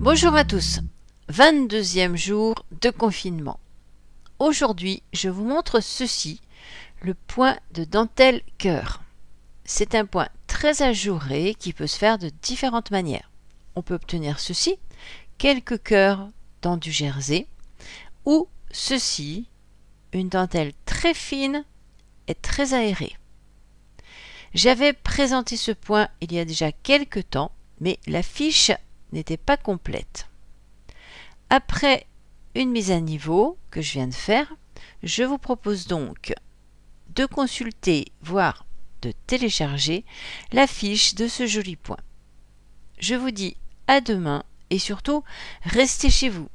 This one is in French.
Bonjour à tous, 22e jour de confinement. Aujourd'hui, je vous montre ceci, le point de dentelle cœur. C'est un point très ajouré qui peut se faire de différentes manières. On peut obtenir ceci, quelques cœurs dans du jersey, ou ceci, une dentelle très fine et très aérée. J'avais présenté ce point il y a déjà quelques temps, mais la fiche n'était pas complète. Après une mise à niveau que je viens de faire, je vous propose donc de consulter, voire de télécharger la fiche de ce joli point. Je vous dis à demain et surtout, restez chez vous.